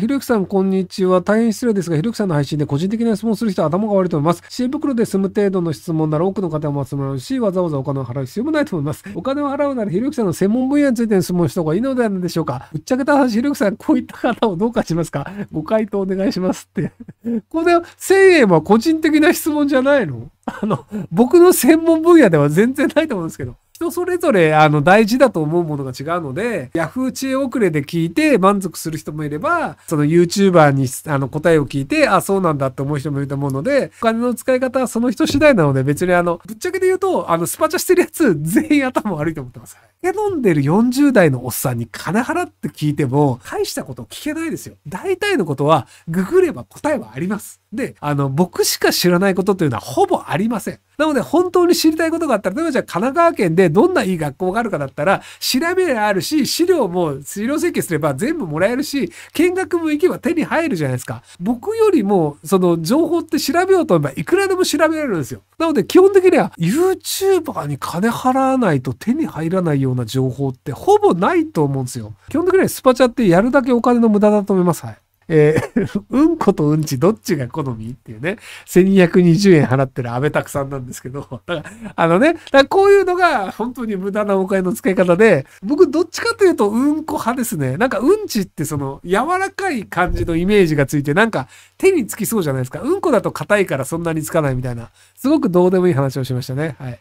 ひろゆきさん、こんにちは。大変失礼ですが、ひろゆきさんの配信で個人的な質問する人は頭が悪いと思います。知恵袋で済む程度の質問なら多くの方も集まるし、わざわざお金を払う必要もないと思います。お金を払うなら、ひろゆきさんの専門分野についての質問した方がいいのではないでしょうか。ぶっちゃけた話、ひろゆきさん、こういった方をどうかしますかご回答お願いしますってこれ、1000円は個人的な質問じゃないのあの、僕の専門分野では全然ないと思うんですけど。人それぞれあの大事だと思うものが違うので、Yahoo 知恵遅れで聞いて満足する人もいれば、その YouTuber にあの答えを聞いて、あ、そうなんだって思う人もいると思うので、お金の使い方はその人次第なので、別にあの、ぶっちゃけで言うと、あの、スパチャしてるやつ全員頭悪いと思ってます。飲んでる40代のおっさんに金払って聞いても、大したこと聞けないですよ。大体のことは、ググれば答えはあります。で、あの、僕しか知らないことというのはほぼありません。なので、本当に知りたいことがあったら、例えばじゃあ神奈川県でどんないい学校があるかだったら、調べりゃあるし、資料も資料請求すれば全部もらえるし、見学も行けば手に入るじゃないですか。僕よりも、その情報って調べようと思えばいくらでも調べられるんですよ。なので、基本的には YouTuber に金払わないと手に入らないような情報ってほぼないと思うんですよ。基本的にはスパチャってやるだけお金の無駄だと思います。はい。えー、うんことうんちどっちが好みっていうね、1220円払ってる安倍拓さんなんですけど、だからあのね、だこういうのが本当に無駄なお金の使い方で、僕どっちかというとうんこ派ですね。なんかうんちってその柔らかい感じのイメージがついて、なんか手につきそうじゃないですか。うんこだと硬いからそんなにつかないみたいな、すごくどうでもいい話をしましたね。はい。